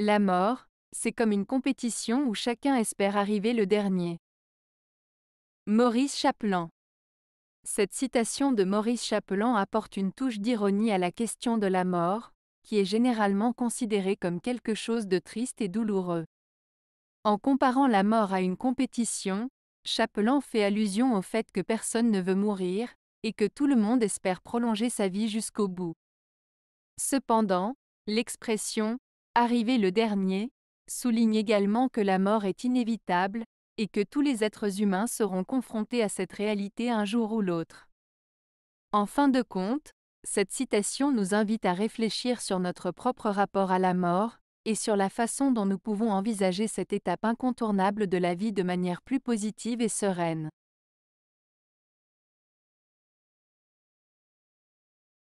La mort, c'est comme une compétition où chacun espère arriver le dernier. Maurice Chapelain Cette citation de Maurice Chapelain apporte une touche d'ironie à la question de la mort, qui est généralement considérée comme quelque chose de triste et douloureux. En comparant la mort à une compétition, Chapelain fait allusion au fait que personne ne veut mourir, et que tout le monde espère prolonger sa vie jusqu'au bout. Cependant, l'expression Arrivé le dernier, souligne également que la mort est inévitable, et que tous les êtres humains seront confrontés à cette réalité un jour ou l'autre. En fin de compte, cette citation nous invite à réfléchir sur notre propre rapport à la mort, et sur la façon dont nous pouvons envisager cette étape incontournable de la vie de manière plus positive et sereine.